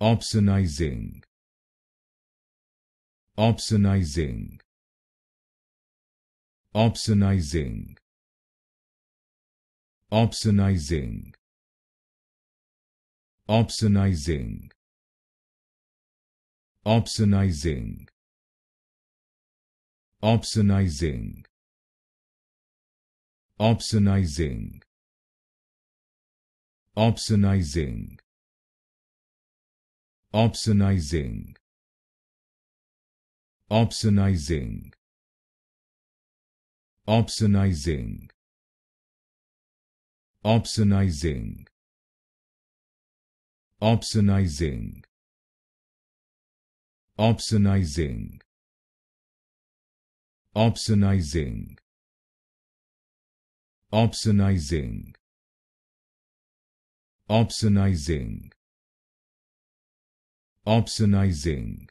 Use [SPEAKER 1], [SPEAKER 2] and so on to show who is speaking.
[SPEAKER 1] opsonizing opsonizing opsonizing opsonizing opsonizing opsonizing opsonizing opsonizing opsonizing opsonizing opsonizing opsonizing opsonizing opsonizing opsonizing opsonizing opsonizing opsonizing obscenizing